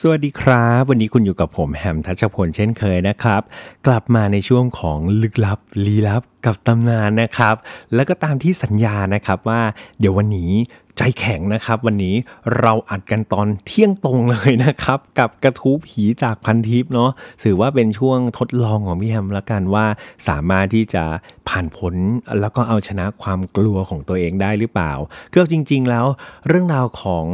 สวัสดีครับวันนี้คุณอยู่กับผมแฮมทัชพลเช่นเคยนะครับ กลับมาในช่วงของลึกลับลี้ลับกับตำนานนะครับ แล้วก็ตามที่สัญญานะครับว่าเดี๋ยววันนี้ใจแข็งนะครับวันนี้เราอัดกันตอนเที่ยงตรงเลยนะครับ กับกระทู้ผีจากพันทิปเนาะถือว่าเป็นช่วงทดลองของพี่แฮมละกันว่าสามารถที่จะผ่านผลแล้วก็เอาชนะความกลัวของตัวเองได้หรือเปล่ากบจริง ๆแล้วเรื่องราวของ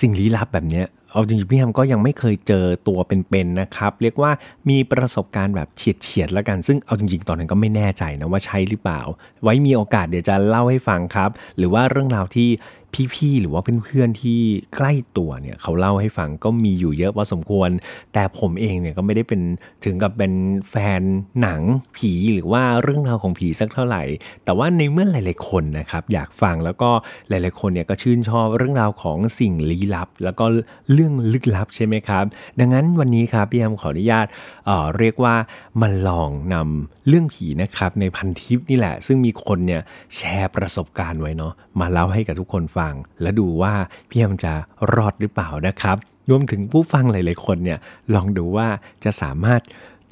สิ่งลี้ลับแบบเนี้ยเอาจริงๆพี่แฮมก็ยังไม่เคยเจอตัวเป็นๆนะครับ เรียกว่ามีประสบการณ์แบบเฉียดๆแล้วกันซึ่งเอาจริง ๆ ตอนนั้นก็ไม่แน่ใจนะว่าใช่หรือเปล่า ไว้มีโอกาสเดี๋ยวจะเล่าให้ฟังครับ หรือว่าเรื่องราวที่พี่ๆ หรือว่าเพื่อนๆ ที่ใกล้ตัวเนี่ยเขาเล่าให้ฟังก็มีอยู่เยอะพอสมควร แต่ผมเองเนี่ยก็ไม่ได้เป็นถึงกับเป็นแฟนหนังผีหรือว่าเรื่องราวของผีสักเท่าไหร่ แต่ว่าในเมื่อหลายๆคนนะครับ อยากฟังแล้วก็หลายๆ คนเนี่ยก็ชื่นชอบเรื่องราวของสิ่งลี้ลับ แล้วก็เรื่องลึกลับใช่ไหมครับ ดังนั้นวันนี้ครับพี่แอมขออนุญาตเเรียกว่ามาลองนำเรื่องผีนะครับในพันทิปนี่แหละซึ่งมีคนเนี่ยแชร์ประสบการณ์ไว้เนาะมาเล่าให้กับทุกคนฟังและดูว่าพี่แอมจะรอดหรือเปล่านะครับรวมถึงผู้ฟังหลายๆคนเนี่ยลองดูว่าจะสามารถ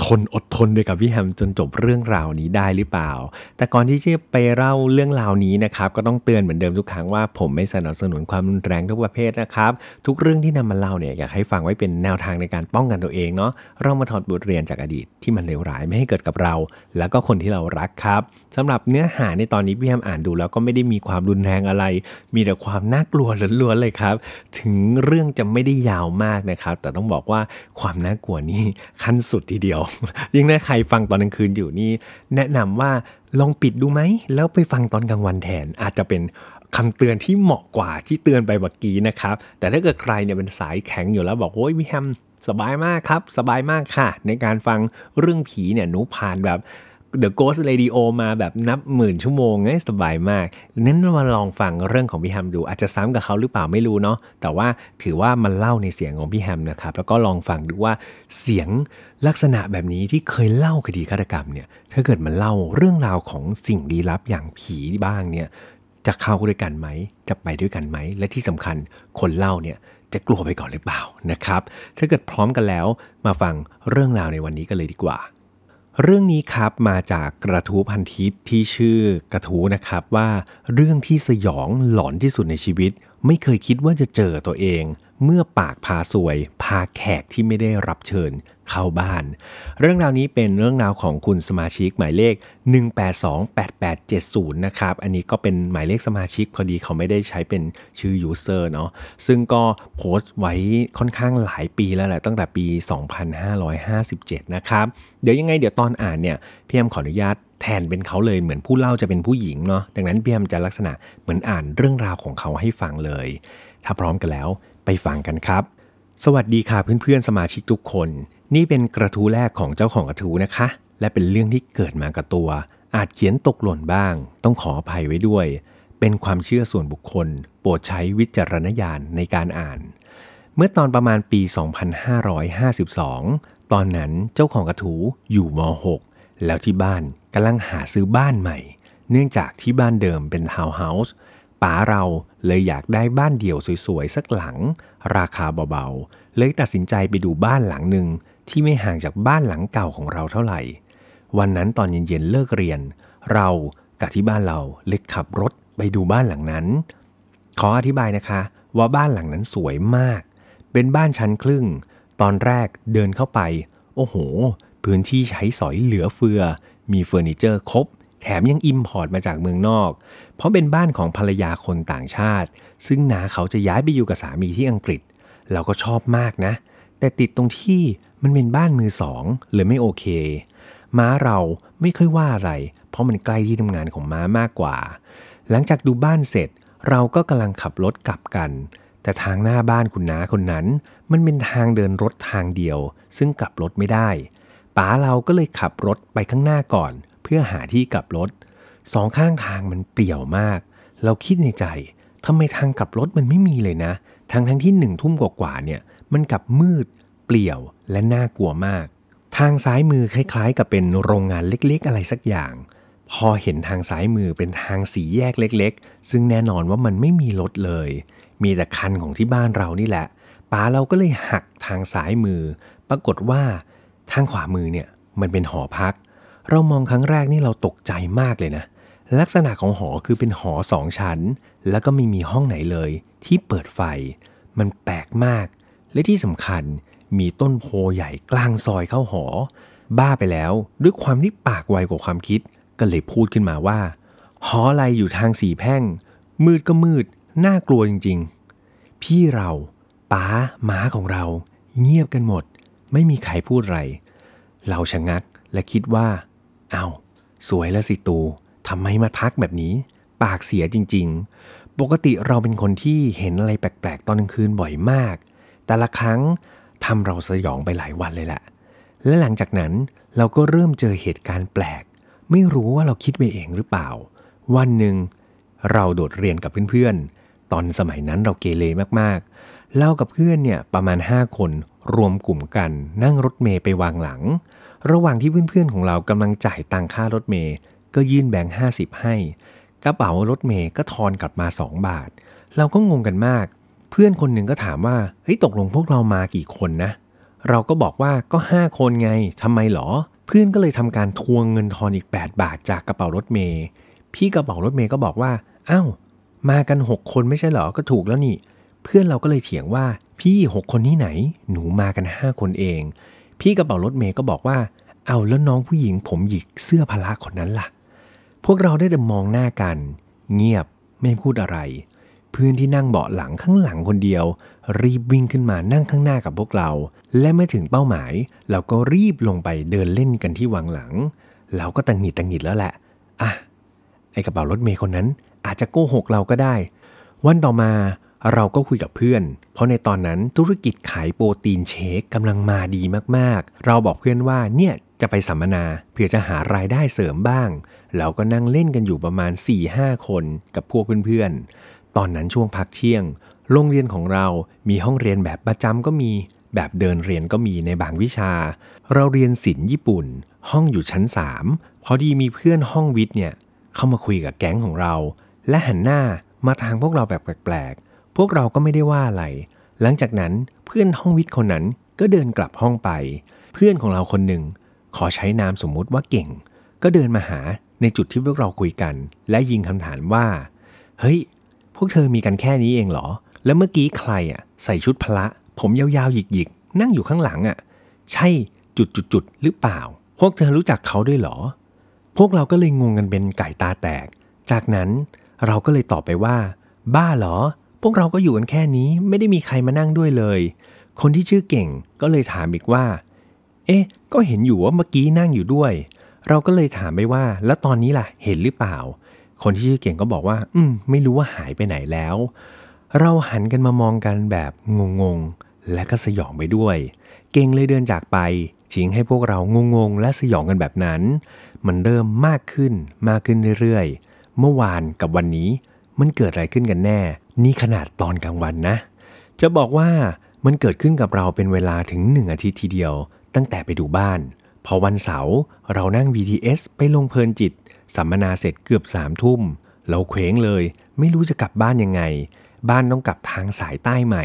ทนอดทนไปกับพี่แฮมจนจบเรื่องราวนี้ได้หรือเปล่า แต่ก่อนที่จะไปเล่าเรื่องราวนี้นะครับ ก็ต้องเตือนเหมือนเดิมทุกครั้ง ว่าผมไม่สนับสนุนความรุนแรงทุกประเภทนะครับ ทุกเรื่องที่นำมาเล่าเนี่ยอยากให้ฟังไว้เป็นแนวทางในการป้องกันตัวเองเนาะเรามาถอดบทเรียนจากอดีตที่มันเลวร้ายไม่ให้เกิดกับเราแล้วก็คนที่เรารักครับสำหรับเนื้อหาในตอนนี้พี่แฮมอ่านดูแล้วก็ไม่ได้มีความรุนแรงอะไร มีแต่ความน่ากลัวล้วนๆเลยครับ ถึงเรื่องจะไม่ได้ยาวมากนะครับ แต่ต้องบอกว่าความน่ากลัวนี้ขั้นสุดทีเดียวยิ่งถ้าใครฟังตอนกลางคืนอยู่นี่แนะนำว่าลองปิดดูไหมแล้วไปฟังตอนกลางวันแทนอาจจะเป็นคำเตือนที่เหมาะกว่าที่เตือนไปเมื่อกี้นะครับ แต่ถ้าเกิดใครเนี่ยเป็นสายแข็งอยู่แล้วบอก โอ้ยวิแฮมสบายมากครับสบายมากค่ะ ในการฟังเรื่องผีเนี่ยหนูผ่านแบบ The Ghost Radio มาแบบนับหมื่นชั่วโมงไงสบายมากนั้นมาลองฟังเรื่องของพี่แฮมดู อาจจะซ้ำกับเขาหรือเปล่าไม่รู้เนาะแต่ว่าถือว่ามันเล่าในเสียงของพี่แฮมนะครับ แล้วก็ลองฟังดูว่าเสียงลักษณะแบบนี้ที่เคยเล่าคดีฆาตกรรมเนี่ยถ้าเกิดมันเล่าเรื่องราวของสิ่งลี้ลับอย่างผีบ้างเนี่ยจะเข้าด้วยกันไหมจะไปด้วยกันไหมและที่สำคัญคนเล่าเนี่ยจะกลัวไปก่อนหรือเปล่านะครับ ถ้าเกิดพร้อมกันแล้วมาฟังเรื่องราวในวันนี้กันเลยดีกว่า เรื่องนี้ครับมาจากกระทู้พันทิปที่ชื่อกระทู้นะครับว่า เรื่องที่สยองหลอนที่สุดในชีวิต ไม่เคยคิดว่าจะเจอตัวเองเมื่อปากพาสวย พาแขกที่ไม่ได้รับเชิญเข้าบ้าน เรื่องราวนี้เป็นเรื่องราวของคุณสมาชิกหมายเลข 1828870นะครับ อันนี้ก็เป็นหมายเลขสมาชิกพอดีเขาไม่ได้ใช้เป็นชื่อยูเซอร์เนาะ ซึ่งก็โพสต์ไว้ค่อนข้างหลายปีแล้วแหละตั้งแต่ปี 2557นะครับ เดี๋ยวยังไง เดี๋ยวตอนอ่านเนี่ยพี่แอมขออนุญาตแทนเป็นเขาเลย เหมือนผู้เล่าจะเป็นผู้หญิงเนาะ ดังนั้นพี่แอมจะลักษณะเหมือนอ่านเรื่องราวของเขาให้ฟังเลย ถ้าพร้อมกันแล้วฟังกันครับ สวัสดีค่ะเพื่อนๆสมาชิกทุกคน นี่เป็นกระทู้แรกของเจ้าของกระทู้นะคะ และเป็นเรื่องที่เกิดมากับตัว อาจเขียนตกหล่นบ้าง ต้องขออภัยไว้ด้วย เป็นความเชื่อส่วนบุคคล โปรดใช้วิจารณญาณในการอ่าน เมื่อตอนประมาณปี 2552 ตอนนั้นเจ้าของกระทู้อยู่ม .6 แล้วที่บ้านกำลังหาซื้อบ้านใหม่ เนื่องจากที่บ้านเดิมเป็นทาวน์เฮาส์ป๋าเราเลยอยากได้บ้านเดี่ยวสวยๆ สักหลัง ราคาเบาๆ เลยตัดสินใจไปดูบ้านหลังหนึ่งที่ไม่ห่างจากบ้านหลังเก่าของเราเท่าไหร่ วันนั้นตอนเย็นๆเลิกเรียน เรากับที่บ้านเราเลยขับรถไปดูบ้านหลังนั้น ขออธิบายนะคะว่าบ้านหลังนั้นสวยมาก เป็นบ้านชั้นครึ่ง ตอนแรกเดินเข้าไป โอ้โห พื้นที่ใช้สอยเหลือเฟือ มีเฟอร์นิเจอร์ครบแถมยังอิมพอร์ตมาจากเมืองนอก เพราะเป็นบ้านของภรรยาคนต่างชาติ ซึ่งนาเขาจะย้ายไปอยู่กับสามีที่อังกฤษ เราก็ชอบมากนะ แต่ติดตรงที่มันเป็นบ้านมือสองเลยไม่โอเค ม้าเราไม่ค่อยว่าอะไร เพราะมันใกล้ที่ทำงานของม้ามากกว่า หลังจากดูบ้านเสร็จ เราก็กำลังขับรถกลับกัน แต่ทางหน้าบ้านคุณน้าคนนั้น มันเป็นทางเดินรถทางเดียว ซึ่งกลับรถไม่ได้ ป๋าเราก็เลยขับรถไปข้างหน้าก่อนเพื่อหาที่กลับรถ สองข้างทางมันเปลี่ยวมาก เราคิดในใจ ทำไมทางกลับรถมันไม่มีเลยนะ ทางทั้งที่หนึ่งทุ่มกว่าาเนี่ย มันกลับมืด เปลี่ยวและน่ากลัวมาก ทางซ้ายมือคล้ายๆ กับเป็นโรงงานเล็กๆอะไรสักอย่าง พอเห็นทางซ้ายมือเป็นทางสีแยกเล็กๆ ซึ่งแน่นอนว่ามันไม่มีรถเลย มีแต่คันของที่บ้านเรานี่แหละป้าเราก็เลยหักทางซ้ายมือ ปรากฏว่าทางขวามือเนี่ย มันเป็นหอพักเรามองครั้งแรกนี่เราตกใจมากเลยนะ ลักษณะของหอคือเป็นหอสองชั้น แล้วก็ไม่มีห้องไหนเลย ที่เปิดไฟ มันแปลกมาก และที่สำคัญมีต้นโพใหญ่กลางซอยเข้าหอ บ้าไปแล้วด้วยความที่ปากไวกว่าความคิดก็เลยพูดขึ้นมาว่า หออะไรอยู่ทางสีแพ่ง มืดก็มืด น่ากลัวจริงๆ พี่เราป้าหมาของเรา เงียบกันหมด ไม่มีใครพูดอะไรเราชะงักและคิดว่าเอา้าสวยแล้วสิตูทำไมมาทักแบบนี้ปากเสียจริงๆ ปกติเราเป็นคนที่เห็นอะไรแปลกๆ ตอนกลางคืนบ่อยมาก แต่ละครั้งทำเราสยองไปหลายวันเลยแหละ และหลังจากนั้นเราก็เริ่มเจอเหตุการณ์แปลก ไม่รู้ว่าเราคิดไปเองหรือเปล่า วันหนึ่งเราโดดเรียนกับเพื่อนๆตอนสมัยนั้นเราเกเรมากๆ เล่ากับเพื่อนเนี่ยประมาณ5คนรวมกลุ่มกันนั่งรถเมย์ไปวางหลังระหว่างที่เพื่อนๆของเรากำลังจ่ายตังค่ารถเมย์ก็ยื่นแบงค์ห้าสิบให้ กระเป๋ารถเมย์ก็ทอนกลับมา2บาท เราก็งงกันมาก เพื่อนคนหนึ่งก็ถามว่าเฮ้ยตกลงพวกเรามากี่คนนะ เราก็บอกว่าก็5คนไงทำไมหรอ เพื่อนก็เลยทำการทวงเงินทอนอีก 8 บาทจากกระเป๋ารถเมย์พี่กระเป๋ารถเมย์ก็บอกว่าอ้าวมากัน6คนไม่ใช่หรอก็ถูกแล้วนี่ เพื่อนเราก็เลยเถียงว่าพี่6คนที่ไหน หนูมากัน5คนเองพี่กระเป๋ารถเมย์ก็บอกว่า เอาแล้วน้องผู้หญิงผมหยิกเสื้อพละคนนั้นล่ะ พวกเราได้แต่มองหน้ากัน เงียบไม่พูดอะไรเพื่อนที่นั่งเบาะหลังข้างหลังคนเดียว รีบวิ่งขึ้นมานั่งข้างหน้ากับพวกเรา และเมื่อถึงเป้าหมายเราก็รีบลงไปเดินเล่นกันที่วังหลัง เราก็ตังหิดตังหิดแล้วแหละอ่ะไอกระเป๋ารถเมย์คนนั้นอาจจะโกหกเราก็ได้ วันต่อมาเราก็คุยกับเพื่อน เพราะในตอนนั้นธุรกิจขายโปรตีนเชคกำลังมาดีมากๆ เราบอกเพื่อนว่าเนี่ยจะไปสัมมนาเพื่อจะหารายได้เสริมบ้าง เราก็นั่งเล่นกันอยู่ประมาณ4-5คนกับพวกเพื่อนๆ ตอนนั้นช่วงพักเที่ยง โรงเรียนของเรา มีห้องเรียนแบบประจำก็มี แบบเดินเรียนก็มีในบางวิชา เราเรียนศิลป์ญี่ปุ่น ห้องอยู่ชั้น3พอดีมีเพื่อนห้องวิทย์เนี่ย เข้ามาคุยกับแก๊งของเรา และหันหน้ามาทางพวกเราแบบแปลกๆพวกเราก็ไม่ได้ว่าอะไร หลังจากนั้นเพื่อนห้องวิทย์คนนั้นก็เดินกลับห้องไป เพื่อนของเราคนหนึ่งขอใช้นามสมมุติว่าเก่ง ก็เดินมาหาในจุดที่พวกเราคุยกัน และยิงคำถามว่า เฮ้ย พวกเธอมีกันแค่นี้เองเหรอ แล้วเมื่อกี้ใครอ่ะใส่ชุดพละ ผมยาวๆหยิกๆ นั่งอยู่ข้างหลังอ่ะ ใช่จุดๆจุดหรือเปล่า พวกเธอรู้จักเขาด้วยเหรอ พวกเราก็เลยงงกันเป็นไก่ตาแตก จากนั้นเราก็เลยตอบไปว่า บ้าเหรอพวกเราก็อยู่กันแค่นี้ไม่ได้มีใครมานั่งด้วยเลย คนที่ชื่อเก่งก็เลยถามอีกว่า เอ๊ะ ก็เห็นอยู่ว่าเมื่อกี้นั่งอยู่ด้วย เราก็เลยถามไปว่า แล้วตอนนี้ล่ะ เห็นหรือเปล่า คนที่ชื่อเก่งก็บอกว่า อืมไม่รู้ว่าหายไปไหนแล้ว เราหันกันมามองกันแบบงงๆและก็สยองไปด้วย เก่งเลยเดินจากไปทิ้งให้พวกเรางงๆและสยองกันแบบนั้นมันเริ่มมากขึ้นมากขึ้นเรื่อยๆเมื่อวานกับวันนี้มันเกิดอะไรขึ้นกันแน่ นี่ขนาดตอนกลางวันนะ จะบอกว่ามันเกิดขึ้นกับเราเป็นเวลาถึงหนึ่งอาทิตย์ทีเดียว ตั้งแต่ไปดูบ้าน พอวันเสาร์เรานั่ง BTS ไปลงเพลินจิต สัมมนาเสร็จเกือบสามทุ่ม เราเคว้งเลย ไม่รู้จะกลับบ้านยังไง บ้านต้องกลับทางสายใต้ใหม่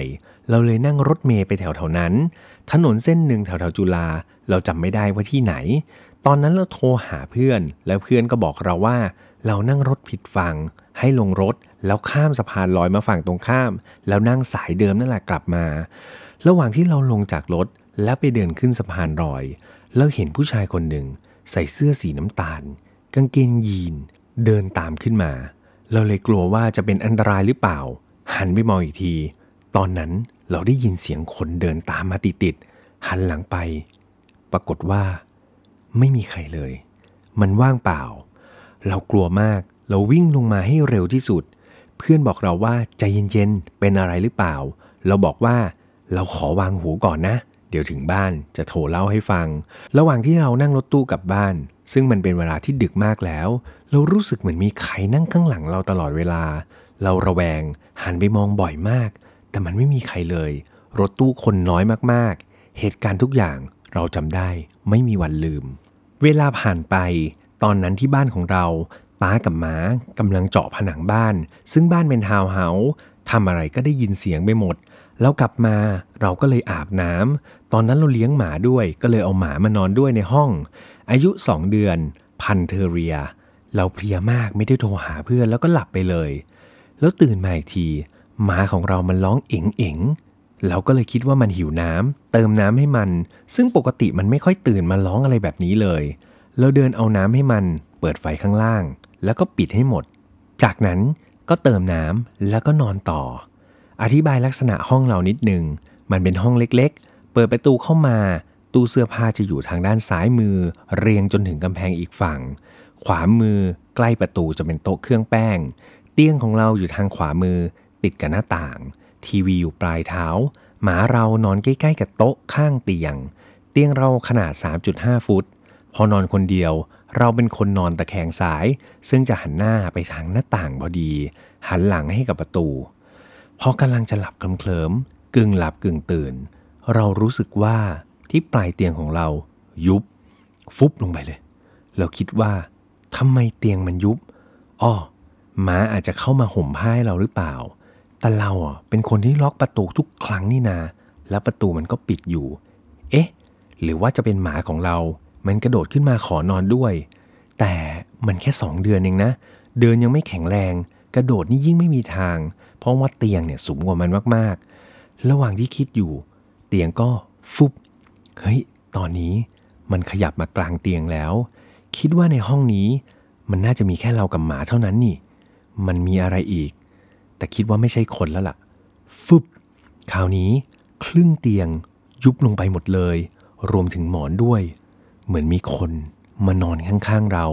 เราเลยนั่งรถเมย์ไปแถวๆนั้น ถนนเส้นหนึ่งแถวๆจุฬา เราจำไม่ได้ว่าที่ไหน ตอนนั้นเราโทรหาเพื่อน แล้วเพื่อนก็บอกเราว่า เรานั่งรถผิดฝั่งให้ลงรถแล้วข้ามสะพานลอยมาฝั่งตรงข้าม แล้วนั่งสายเดิมนั่นแหละกลับมา ระหว่างที่เราลงจากรถแล้วไปเดินขึ้นสะพานลอยแล้วเห็นผู้ชายคนหนึ่ง ใส่เสื้อสีน้ำตาล กางเกงยีนเดินตามขึ้นมา เราเลยกลัวว่าจะเป็นอันตรายหรือเปล่า หันไปมองอีกที ตอนนั้นเราได้ยินเสียงคนเดินตามมาติดๆหันหลังไป ปรากฏว่า ไม่มีใครเลย มันว่างเปล่า เรากลัวมากเราวิ่งลงมาให้เร็วที่สุด เพื่อนบอกเราว่าใจเย็นๆ เป็นอะไรหรือเปล่า เราบอกว่า เราขอวางหูก่อนนะ เดี๋ยวถึงบ้านจะโทรเล่าให้ฟัง ระหว่างที่เรานั่งรถตู้กลับบ้าน ซึ่งมันเป็นเวลาที่ดึกมากแล้ว เรารู้สึกเหมือนมีใครนั่งข้างหลังเราตลอดเวลา เราระแวง หันไปมองบ่อยมาก แต่มันไม่มีใครเลย รถตู้คนน้อยมากๆ เหตุการณ์ทุกอย่างเราจำได้ไม่มีวันลืม เวลาผ่านไป ตอนนั้นที่บ้านของเราป้ากับหมากำลังเจาะผนังบ้าน ซึ่งบ้านเป็นทาวเฮาส์ทำอะไรก็ได้ยินเสียงไปหมด แล้วกลับมาเราก็เลยอาบน้ำ ตอนนั้นเราเลี้ยงหมาด้วย ก็เลยเอาหมามานอนด้วยในห้อง อายุสองเดือน พันเทเรีย เราเพลียมากไม่ได้โทรหาเพื่อนแล้วก็หลับไปเลย แล้วตื่นมาอีกที หมาของเรามันร้องเอ๋งเอ๋งเราก็เลยคิดว่ามันหิวน้ำเติมน้ำให้มัน ซึ่งปกติมันไม่ค่อยตื่นมาร้องอะไรแบบนี้เลย เราเดินเอาน้ำให้มันเปิดไฟข้างล่าง แล้วก็ปิดให้หมด จากนั้นก็เติมน้ำแล้วก็นอนต่อ อธิบายลักษณะห้องเรานิดหนึ่งมันเป็นห้องเล็กๆ เปิดประตูเข้ามา ตู้เสื้อผ้าจะอยู่ทางด้านซ้ายมือ เรียงจนถึงกำแพงอีกฝั่ง ขวามือใกล้ประตูจะเป็นโต๊ะเครื่องแป้ง เตียงของเราอยู่ทางขวามือ ติดกับหน้าต่าง ทีวีอยู่ปลายเท้า หมาเรานอนใกล้ ๆกับโต๊ะข้างเตียง เตียงเราขนาด 3.5 ฟุต พอนอนคนเดียวเราเป็นคนนอนตะแคงซ้าย ซึ่งจะหันหน้าไปทางหน้าต่างพอดี หันหลังให้กับประตูพอกำลังจะหลับเคลิ้มกึ่งหลับกึ่งตื่น เรารู้สึกว่าที่ปลายเตียงของเรา ยุบ ฟุบลงไปเลย เราคิดว่าทำไมเตียงมันยุบอ้อหมาอาจจะเข้ามาห่มผ้าให้เราหรือเปล่า แต่เราอ่ะเป็นคนที่ล็อกประตูทุกครั้งนี่นา แล้วประตูมันก็ปิดอยู่ เอ๊ะหรือว่าจะเป็นหมาของเรามันกระโดดขึ้นมาขอนอนด้วย แต่มันแค่สองเดือนเองนะ เดินยังไม่แข็งแรง กระโดดนี่ยิ่งไม่มีทาง เพราะว่าเตียงเนี่ยสูงกว่ามันมาก ๆ ระหว่างที่คิดอยู่ เตียงก็ฟุบ เฮ้ย ตอนนี้มันขยับมากลางเตียงแล้ว คิดว่าในห้องนี้มันน่าจะมีแค่เรากับหมาเท่านั้นนี่ มันมีอะไรอีก แต่คิดว่าไม่ใช่คนแล้วละ่ะ ฟุบ คราวนี้ครึ่งเตียงยุบลงไปหมดเลย รวมถึงหมอนด้วยเหมือนมีคนมานอนข้างๆเรา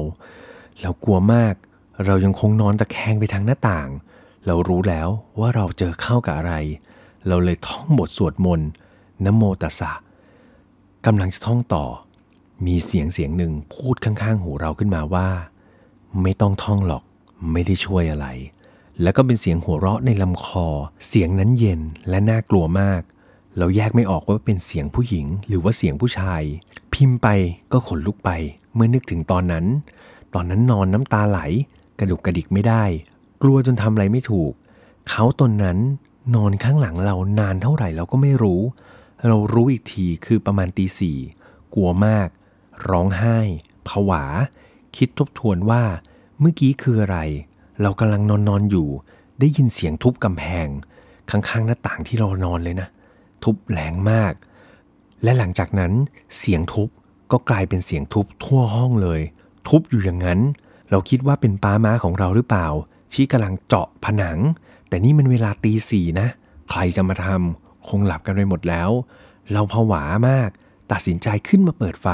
เรากลัวมาก เรายังคงนอนตะแคงไปทางหน้าต่าง เรารู้แล้วว่าเราเจอเข้ากับอะไร เราเลยท่องบทสวดมนต์นโมตัสสะกำลังจะท่องต่อ มีเสียงเสียงหนึ่งพูดข้างๆ หู เราขึ้นมาว่า ไม่ต้องท่องหรอกไม่ได้ช่วยอะไร แล้วก็เป็นเสียงหัวเราะในลำคอ เสียงนั้นเย็นและน่ากลัวมากเราแยกไม่ออกว่าเป็นเสียงผู้หญิงหรือว่าเสียงผู้ชาย พิมพ์ไปก็ขนลุกไปเมื่อนึกถึงตอนนั้น ตอนนั้นนอนน้ำตาไหลกระดุกกระดิกไม่ได้ กลัวจนทำอะไรไม่ถูก เขาตนนั้นนอนข้างหลังเรานานเท่าไหร่เราก็ไม่รู้ เรารู้อีกทีคือประมาณตีสี่กลัวมาก ร้องไห้ผวา คิดทบทวนว่า เมื่อกี้คืออะไร เรากำลังนอนนอนอยู่ ได้ยินเสียงทุบกำแพงข้างๆหน้าต่างที่เรานอนเลยนะเทุบแรงมาก และหลังจากนั้นเสียงทุบก็กลายเป็นเสียงทุบทั่วห้องเลย ทุบอยู่อย่างนั้น เราคิดว่าเป็นป้าม้าของเราหรือเปล่าชี้กำลังเจาะผนัง แต่นี่มันเวลาตีสี่นะใครจะมาทำคงหลับกันไปหมดแล้ว เราผวามาก ตัดสินใจขึ้นมาเปิดไฟ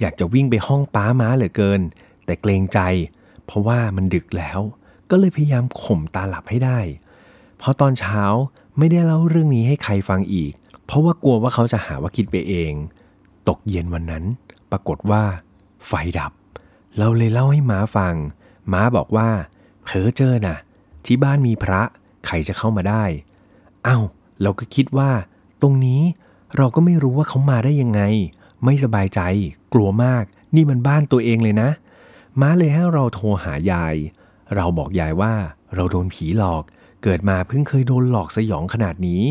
อยากจะวิ่งไปห้องป้าม้าเหลือเกิน แต่เกรงใจ เพราะว่ามันดึกแล้ว ก็เลยพยายามข่มตาหลับให้ได้พอตอนเช้าไม่ได้เล่าเรื่องนี้ให้ใครฟังอีก เพราะว่ากลัวว่าเขาจะหาว่าคิดไปเอง ตกเย็นวันนั้น ปรากฏว่า ไฟดับ เราเลยเล่าให้ม้าฟัง ม้าบอกว่าเผลอเจอนะ่ะ ที่บ้านมีพระ ใครจะเข้ามาได้ เอา้า เราก็คิดว่า ตรงนี้เราก็ไม่รู้ว่าเขามาได้ยังไง ไม่สบายใจ กลัวมาก นี่มันบ้านตัวเองเลยนะม้าเลยให้เราโทรหายาย เราบอกยายว่าเราโดนผีหลอกเกิดมาเพิ่งเคยโดนหลอกสยองขนาดนี้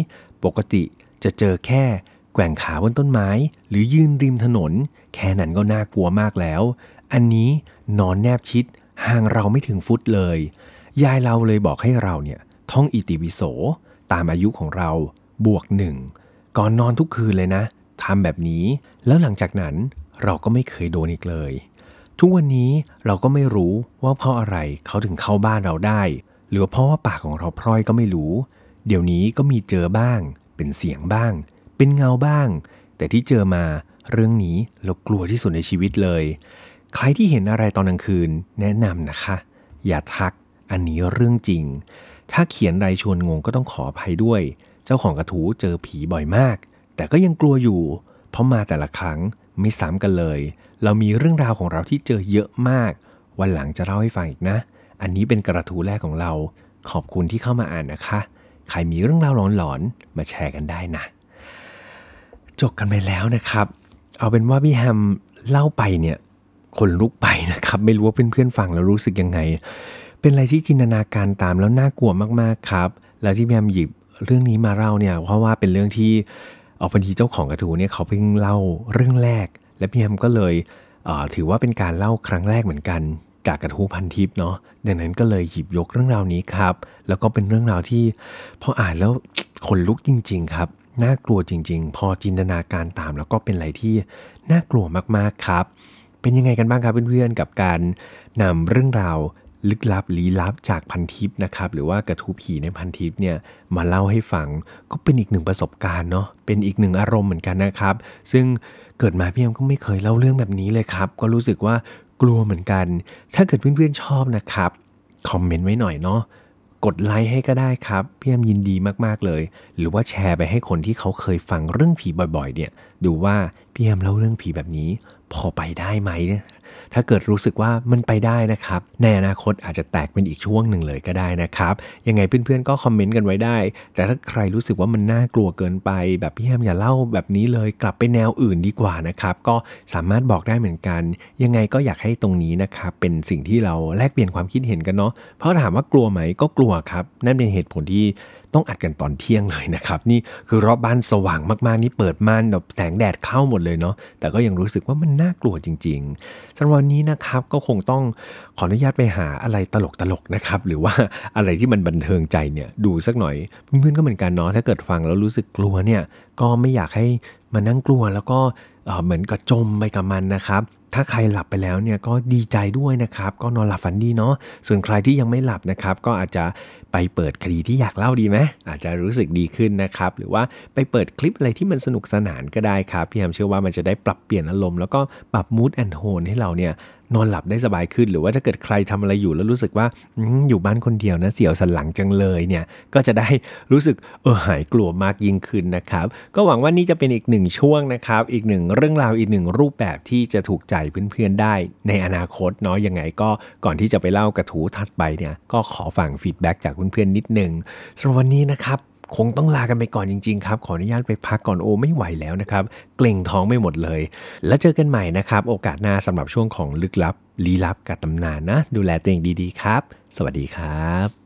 ปกติจะเจอแค่แกว่งขาบนต้นไม้หรือยืนริมถนน แค่นั้นก็น่ากลัวมากแล้ว อันนี้นอนแนบชิดห่างเราไม่ถึงฟุตเลย ยายเราเลยบอกให้เราเนี่ยท่องอิติวิโสตามอายุของเราบวกหนึ่งก่อนนอนทุกคืนเลยนะ ทำแบบนี้แล้วหลังจากนั้นเราก็ไม่เคยโดนอีกเลย ทุกวันนี้เราก็ไม่รู้ว่าเพราะอะไรเขาถึงเข้าบ้านเราได้หรือเพราะว่าปากของเราพร่อยก็ไม่รู้ เดี๋ยวนี้ก็มีเจอบ้าง เป็นเสียงบ้าง เป็นเงาบ้าง แต่ที่เจอมาเรื่องนี้เรากลัวที่สุดในชีวิตเลย ใครที่เห็นอะไรตอนกลางคืน แนะนำนะคะ อย่าทัก อันนี้เรื่องจริง ถ้าเขียนรายชวนงงก็ต้องขออภัยด้วย เจ้าของกระทูเจอผีบ่อยมาก แต่ก็ยังกลัวอยู่ เพราะมาแต่ละครั้งไม่ซ้ำกันเลย เรามีเรื่องราวของเราที่เจอเยอะมาก วันหลังจะเล่าให้ฟังอีกนะอันนี้เป็นกระทู้แรกของเราขอบคุณที่เข้ามาอ่านนะคะใครมีเรื่องราวหลอนๆมาแชร์กันได้นะจบกันไปแล้วนะครับ เอาเป็นว่าพี่แฮมเล่าไปเนี่ยคนลุกไปนะครับไม่รู้ว่าเพื่อนๆฟังแล้วรู้สึกยังไง เป็นอะไรที่จินตนาการตามแล้วน่ากลัวมากๆครับแล้วที่พี่แฮมหยิบเรื่องนี้มาเล่าเนี่ยเพราะว่าเป็นเรื่องที่เอาพอดีเจ้าของกระทูเนี่ยเขาเพิ่งเล่าเรื่องแรกและพี่แฮมก็เลยถือว่าเป็นการเล่าครั้งแรกเหมือนกันกากระทู้พันทิปเนาะดังนั้นก็เลยหยิบยกเรื่องราวนี้ครับ แล้วก็เป็นเรื่องราวที่พออ่านแล้วขนลุกจริงๆ ครับน่ากลัวจริงๆ พอจินตนาการตาม แล้วก็เป็นอะไรที่น่ากลัวมากๆครับเป็นยังไงกันบ้างครับเพื่อนๆกับการนำเรื่องราวลึกลับลี้ลับจากพันทิปนะครับหรือว่ากระทูผีในพันทิปเนี่ยมาเล่าให้ฟังก็เป็นอีกหนึ่งประสบการณ์เนาะเป็นอีกหนึ่งอารมณ์เหมือนกันนะครับ ซึ่งเกิดมาพี่เอ็มก็ไม่เคยเล่าเรื่องแบบนี้เลยครับ ก็รู้สึกว่ากลัวเหมือนกัน ถ้าเกิดเพื่อนๆชอบนะครับ คอมเมนต์ไว้หน่อยเนาะ กดไลค์ให้ก็ได้ครับพี่แอมยินดีมากๆเลย หรือว่าแชร์ไปให้คนที่เขาเคยฟังเรื่องผีบ่อยๆ เนี่ย ดูว่าพี่แอมเล่าเรื่องผีแบบนี้ พอไปได้ไหมถ้าเกิดรู้สึกว่ามันไปได้นะครับในอนาคตอาจจะแตกเป็นอีกช่วงหนึ่งเลยก็ได้นะครับยังไงเพื่อนๆก็คอมเมนต์กันไว้ได้ แต่ถ้าใครรู้สึกว่ามันน่ากลัวเกินไป แบบพี่แฮมอย่าเล่าแบบนี้เลยกลับไปแนวอื่นดีกว่านะครับก็สามารถบอกได้เหมือนกัน ยังไงก็อยากให้ตรงนี้นะครับเป็นสิ่งที่เราแลกเปลี่ยนความคิดเห็นกันเนาะเพราะถามว่ากลัวไหมก็กลัวครับนั่นเป็นเหตุผลที่ต้องอัดกันตอนเที่ยงเลยนะครับนี่คือรอบบ้านสว่างมากๆนี่เปิดม่านแบบแสงแดดเข้าหมดเลยเนาะแต่ก็ยังรู้สึกว่ามันน่ากลัวจริงๆกันวันนี้นะครับก็คงต้องขออนุญาตไปหาอะไรตลกๆนะครับหรือว่าอะไรที่มันบันเทิงใจเนี่ย ดูสักหน่อยเพื่อนๆก็เหมือนกันเนาะถ้าเกิดฟังแล้วรู้สึกกลัวเนี่ยก็ไม่อยากให้มานั่งกลัว แล้วก็เหมือนกับจมไปกับมันนะครับ ถ้าใครหลับไปแล้วเนี่ยก็ดีใจด้วยนะครับ ก็นอนหลับฝันดีเนาะส่วนใครที่ยังไม่หลับนะครับ ก็อาจจะไปเปิดคดีที่อยากเล่าดีไหม อาจจะรู้สึกดีขึ้นนะครับ หรือว่าไปเปิดคลิปอะไรที่มันสนุกสนานก็ได้ครับ พี่แฮมเชื่อว่ามันจะได้ปรับเปลี่ยนอารมณ์แล้วก็ปรับมูดแอนโทนให้เราเนี่ยนอนหลับได้สบายขึ้น หรือว่าถ้าเกิดใครทำอะไรอยู่แล้วรู้สึกว่าอยู่บ้านคนเดียวนะเสียวสันหลังจังเลยเนี่ยก็จะได้รู้สึกเออหายกลัวมากยิ่งขึ้นนะครับก็หวังว่านี่จะเป็นอีกหนึ่งช่วงนะครับอีกหนึ่งเรื่องราวอีกหนึ่งรูปแบบที่จะถูกใจเพื่อนๆได้ ในอนาคตเนาะยังไง ก็ก่อนที่จะไปเล่ากระถูถัดไปเนี่ยก็ขอฝั่งฟีดแบ็จากเเพื่อนๆนิดหนึ่งสำหรับวันนี้นะครับ คงต้องลากันไปก่อนจริงๆครับขออนุญาตไปพักก่อนโอไม่ไหวแล้วนะครับเกร็งท้องไม่หมดเลย แล้วเจอกันใหม่นะครับ โอกาสหน้าสำหรับช่วงของลึกลับ ลี้ลับกับตำนานนะ ดูแลตัวเองดีๆ ครับ สวัสดีครับ